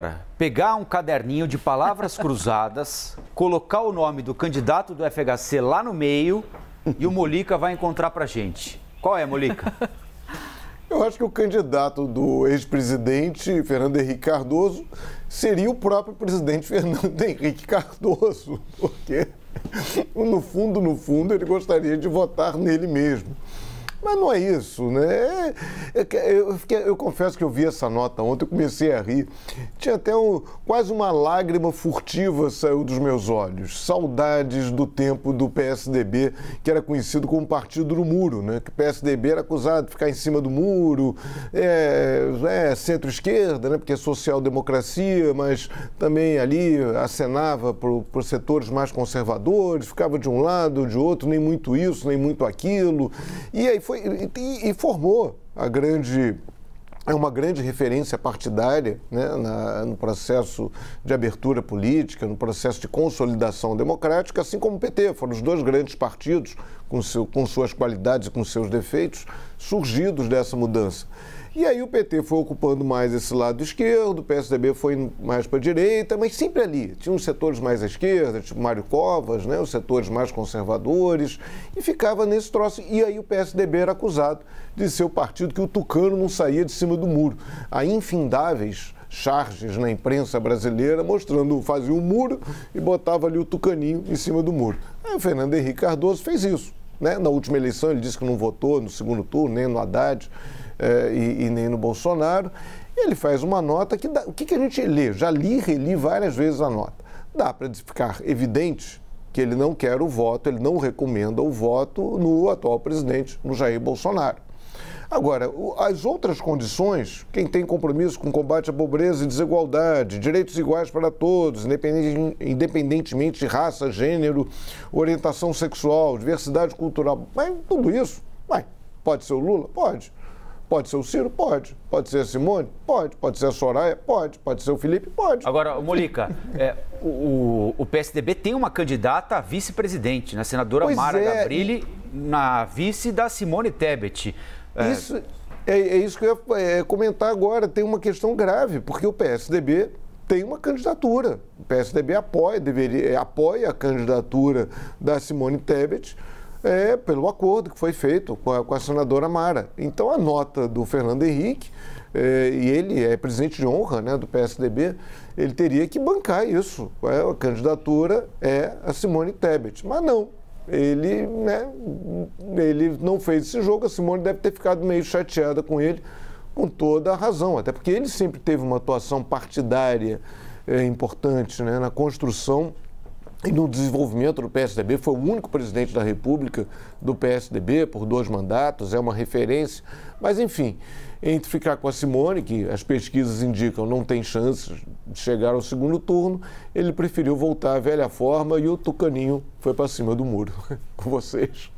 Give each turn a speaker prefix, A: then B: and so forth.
A: É. pegar um caderninho de palavras cruzadas, colocar o nome do candidato do FHC lá no meio e o Molica vai encontrar pra gente. Qual é, Molica?
B: Eu acho que o candidato do ex-presidente Fernando Henrique Cardoso seria o próprio presidente Fernando Henrique Cardoso, porque no fundo, no fundo, ele gostaria de votar nele mesmo. Mas não é isso, né? É, é eu, eu, eu confesso que eu vi essa nota ontem, eu comecei a rir. Tinha até um, quase uma lágrima furtiva saiu dos meus olhos. Saudades do tempo do PSDB, que era conhecido como Partido do Muro, né? Que o PSDB era acusado de ficar em cima do muro, é, é centro-esquerda, né? Porque é social-democracia, mas também ali acenava para os setores mais conservadores, ficava de um lado, de outro, nem muito isso, nem muito aquilo. E aí foi, e, e formou a grande é uma grande referência partidária né, na, no processo de abertura política, no processo de consolidação democrática, assim como o PT. Foram os dois grandes partidos, com, seu, com suas qualidades e com seus defeitos, surgidos dessa mudança. E aí o PT foi ocupando mais esse lado esquerdo, o PSDB foi mais para a direita, mas sempre ali. Tinha uns setores mais à esquerda, tipo Mário Covas, né, os setores mais conservadores, e ficava nesse troço. E aí o PSDB era acusado de ser o partido que o tucano não saía de cima do muro. Há infindáveis charges na imprensa brasileira mostrando, fazia um muro e botava ali o tucaninho em cima do muro. Aí o Fernando Henrique Cardoso fez isso né? Na última eleição ele disse que não votou no segundo turno, nem no Haddad eh, e, e, nem no Bolsonaro. Ele faz uma nota que dá, o que, que a gente lê? Já li e reli várias vezes a nota. Dá para ficar evidente que ele não quer o voto, ele não recomenda o voto no atual presidente, no Jair Bolsonaro. Agora, as outras condições, quem tem compromisso com combate à pobreza e desigualdade, direitos iguais para todos, independentemente de raça, gênero, orientação sexual, diversidade cultural, mas tudo isso, vai pode ser o Lula? Pode. Pode ser o Ciro? Pode. Pode ser a Simone? Pode. Pode ser a Soraya? Pode. Pode ser o Felipe? Pode.
A: Agora, Molica, é, o, o, PSDB tem uma candidata a vice-presidente, na né? senadora pois Mara é. Gabrilli, na vice da Simone Tebet. É. Isso,
B: é, é, isso que eu ia é, comentar agora. Tem uma questão grave, porque o PSDB tem uma candidatura. O PSDB apoia, deveria, é, apoia a candidatura da Simone Tebet é, pelo acordo que foi feito com a, com a senadora Mara. Então, a nota do Fernando Henrique, é, e ele é presidente de honra né, do PSDB, ele teria que bancar isso. É, a candidatura é a Simone Tebet. Mas não, ele, né, ele não fez esse jogo, a Simone deve ter ficado meio chateada com ele, com toda a razão, até porque ele sempre teve uma atuação partidária é, importante né, na construção e no desenvolvimento do PSDB, foi o único presidente da República do PSDB por dois mandatos, é uma referência. Mas, enfim, entre ficar com a Simone, que as pesquisas indicam não tem chances de chegar ao segundo turno, ele preferiu voltar à velha forma e o Tucaninho foi para cima do muro. com vocês.